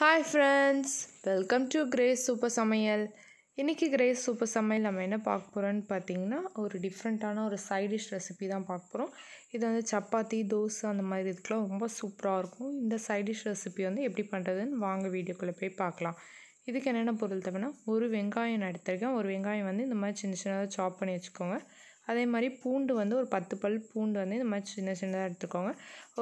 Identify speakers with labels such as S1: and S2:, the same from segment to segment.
S1: hi friends welcome to Grace super சமையல் இன்றைக்கி grace super சமையல் நம்ம என்ன பார்க்க போகிறோன்னு பார்த்தீங்கன்னா ஒரு டிஃப்ரெண்ட்டான ஒரு சைடிஷ் ரெசிபி தான் பார்க்க போகிறோம் இது வந்து சப்பாத்தி தோசை அந்த மாதிரி இதுக்கெலாம் ரொம்ப சூப்பராக இருக்கும் இந்த சைடிஷ் ரெசிபி வந்து எப்படி பண்ணுறதுன்னு வாங்க வீடியோக்குள்ளே போய் பார்க்கலாம் இதுக்கு என்னென்ன பொருள் தேவைன்னா ஒரு வெங்காயம் எடுத்துருக்கேன் ஒரு வெங்காயம் வந்து இந்த மாதிரி சின்ன சின்னதாக சாப் பண்ணி வச்சுக்கோங்க அதே மாதிரி பூண்டு வந்து ஒரு பத்து பல் பூண்டு வந்து இந்த மாதிரி சின்ன சின்னதாக எடுத்துக்கோங்க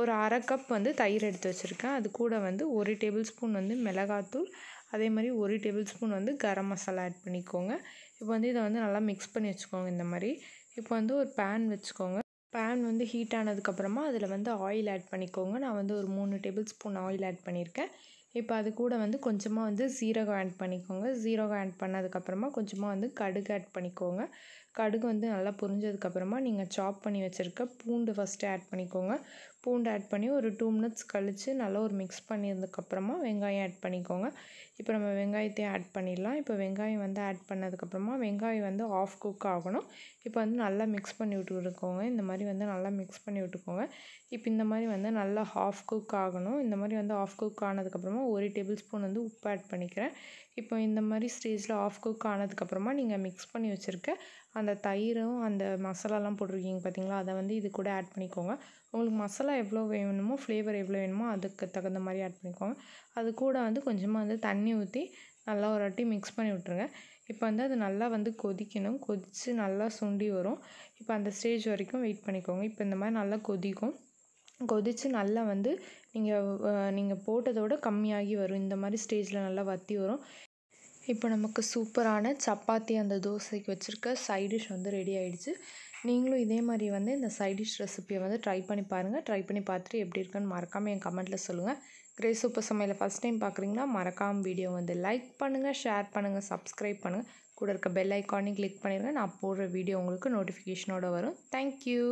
S1: ஒரு அரை கப் வந்து தயிர் எடுத்து வச்சுருக்கேன் அது கூட வந்து ஒரு டேபிள் ஸ்பூன் வந்து மிளகாத்தூள் அதே மாதிரி ஒரு டேபிள் ஸ்பூன் வந்து கரம் மசாலா ஆட் பண்ணிக்கோங்க இப்போ வந்து இதை வந்து நல்லா மிக்ஸ் பண்ணி வச்சுக்கோங்க இந்த மாதிரி இப்போ வந்து ஒரு பேன் வச்சுக்கோங்க பேன் வந்து ஹீட் ஆனதுக்கப்புறமா அதில் வந்து ஆயில் ஆட் பண்ணிக்கோங்க நான் வந்து ஒரு மூணு டேபிள் ஸ்பூன் ஆயில் ஆட் பண்ணியிருக்கேன் இப்போ அது கூட வந்து கொஞ்சமாக வந்து சீரகம் ஆட் பண்ணிக்கோங்க சீரகம் ஆட் பண்ணதுக்கப்புறமா கொஞ்சமாக வந்து கடுகு ஆட் பண்ணிக்கோங்க கடுகு வந்து நல்லா புரிஞ்சதுக்கப்புறமா நீங்கள் சாப் பண்ணி வச்சுருக்க பூண்டு ஃபஸ்ட்டு ஆட் பண்ணிக்கோங்க பூண்டு ஆட் பண்ணி ஒரு டூ மினிட்ஸ் கழித்து நல்லா ஒரு மிக்ஸ் பண்ணியிருந்ததுக்கப்புறமா வெங்காயம் ஆட் பண்ணிக்கோங்க இப்போ நம்ம வெங்காயத்தையும் ஆட் பண்ணிடலாம் இப்போ வெங்காயம் வந்து ஆட் பண்ணதுக்கப்புறமா வெங்காயம் வந்து ஆஃப் குக் ஆகணும் இப்போ வந்து நல்லா மிக்ஸ் பண்ணி விட்டுருக்கோங்க இந்த மாதிரி வந்து நல்லா மிக்ஸ் பண்ணி விட்டுக்கோங்க இப்போ இந்த மாதிரி வந்து நல்லா ஹாஃப் குக் ஆகணும் இந்த மாதிரி வந்து ஆஃப் குக் ஆனதுக்கப்புறமா ஒரு டேபிள் ஸ்பூன் வந்து உப்பு ஆட் பண்ணிக்கிறேன் இப்போ இந்த மாதிரி ஸ்டேஜில் ஆஃப் குக் ஆனதுக்கப்புறமா நீங்கள் மிக்ஸ் பண்ணி வச்சுருக்க அந்த தயிரும் அந்த மசாலாலாம் போட்டிருக்கீங்க பார்த்தீங்களா அதை வந்து இது கூட ஆட் பண்ணிக்கோங்க உங்களுக்கு மசாலா காரம் எவ்வளோ வேணுமோ ஃப்ளேவர் எவ்வளோ வேணுமோ அதுக்கு தகுந்த மாதிரி ஆட் பண்ணிக்கோங்க அது கூட வந்து கொஞ்சமாக வந்து தண்ணி ஊற்றி நல்லா ஒரு வாட்டி மிக்ஸ் பண்ணி விட்ருங்க இப்போ வந்து அது நல்லா வந்து கொதிக்கணும் கொதித்து நல்லா சுண்டி வரும் இப்போ அந்த ஸ்டேஜ் வரைக்கும் வெயிட் பண்ணிக்கோங்க இப்போ இந்த மாதிரி நல்லா கொதிக்கும் கொதித்து நல்லா வந்து நீங்கள் நீங்கள் போட்டதோட கம்மியாகி வரும் இந்த மாதிரி ஸ்டேஜில் நல்லா வற்றி வரும் இப்போ நமக்கு சூப்பரான சப்பாத்தி அந்த தோசைக்கு வச்சுருக்க சைடிஷ் வந்து ரெடி ஆகிடுச்சு நீங்களும் இதே மாதிரி வந்து இந்த சைடிஷ் ரெசிப்பியை வந்து ட்ரை பண்ணி பாருங்கள் ட்ரை பண்ணி பார்த்துட்டு எப்படி இருக்குன்னு மறக்காமல் என் கமெண்ட்டில் சொல்லுங்கள் கிரே சூப்பர் சமையல் ஃபஸ்ட் டைம் பார்க்குறீங்கன்னா மறக்காமல் வீடியோ வந்து லைக் பண்ணுங்கள் ஷேர் பண்ணுங்கள் சப்ஸ்கிரைப் பண்ணுங்கள் கூட இருக்க பெல் ஐக்கானையும் கிளிக் பண்ணிடுங்க நான் போடுற வீடியோ உங்களுக்கு நோட்டிஃபிகேஷனோட வரும் தேங்க்யூ